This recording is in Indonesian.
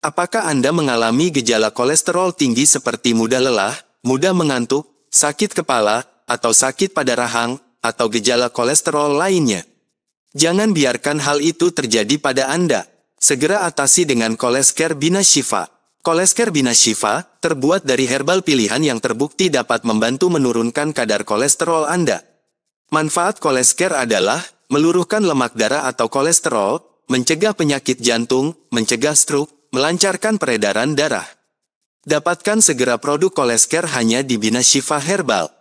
Apakah Anda mengalami gejala kolesterol tinggi seperti mudah lelah, mudah mengantuk, sakit kepala, atau sakit pada rahang, atau gejala kolesterol lainnya? Jangan biarkan hal itu terjadi pada Anda. Segera atasi dengan Kolesker Bina Shifa. Kolesker Bina Shifa terbuat dari herbal pilihan yang terbukti dapat membantu menurunkan kadar kolesterol Anda. Manfaat kolesker adalah meluruhkan lemak darah atau kolesterol, mencegah penyakit jantung, mencegah stroke, melancarkan peredaran darah. Dapatkan segera produk kolesker hanya di Bina Shifa Herbal.